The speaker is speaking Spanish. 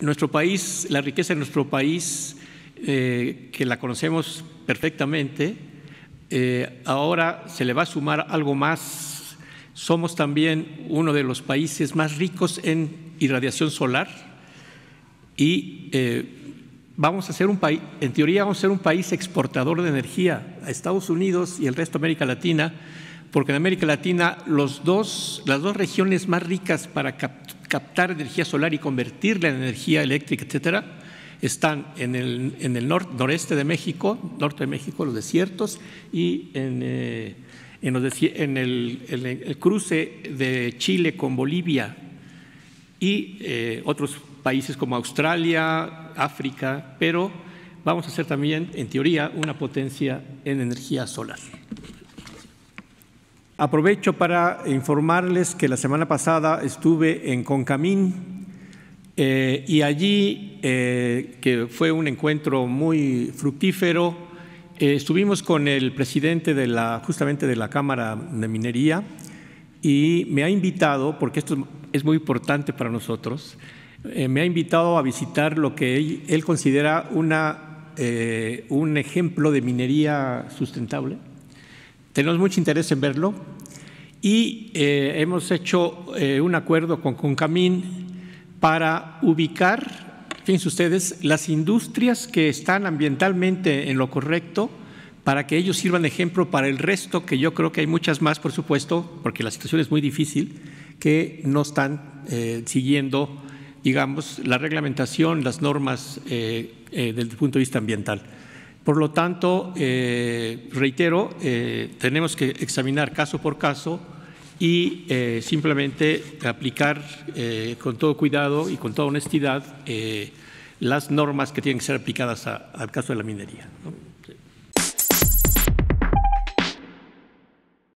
Nuestro país, la riqueza de nuestro país, eh, que la conocemos perfectamente, eh, ahora se le va a sumar algo más. Somos también uno de los países más ricos en irradiación solar y eh, vamos a ser un país, en teoría vamos a ser un país exportador de energía a Estados Unidos y el resto de América Latina, porque en América Latina los dos, las dos regiones más ricas para capturar captar energía solar y convertirla en energía eléctrica, etcétera, están en el, noreste de México, norte de México, los desiertos, y en, eh, el, cruce de Chile con Bolivia y eh, otros países como Australia, África, pero vamos a ser también, en teoría, una potencia en energía solar. Aprovecho para informarles que la semana pasada estuve en Concamín eh, y allí, eh, que fue un encuentro muy fructífero, eh, estuvimos con el presidente de la, justamente de la Cámara de Minería y me ha invitado, porque esto es muy importante para nosotros, me ha invitado a visitar lo que él, considera una, un ejemplo de minería sustentable tenemos mucho interés en verlo y eh, hemos hecho eh, un acuerdo con Concamín para ubicar, fíjense ustedes, las industrias que están ambientalmente en lo correcto para que ellos sirvan de ejemplo para el resto, que yo creo que hay muchas más, por supuesto, porque la situación es muy difícil, que no están eh, siguiendo, digamos, la reglamentación, las normas desde el punto de vista ambiental. Por lo tanto, eh, reitero, eh, tenemos que examinar caso por caso y eh, simplemente aplicar con todo cuidado y con toda honestidad las normas que tienen que ser aplicadas al caso de la minería.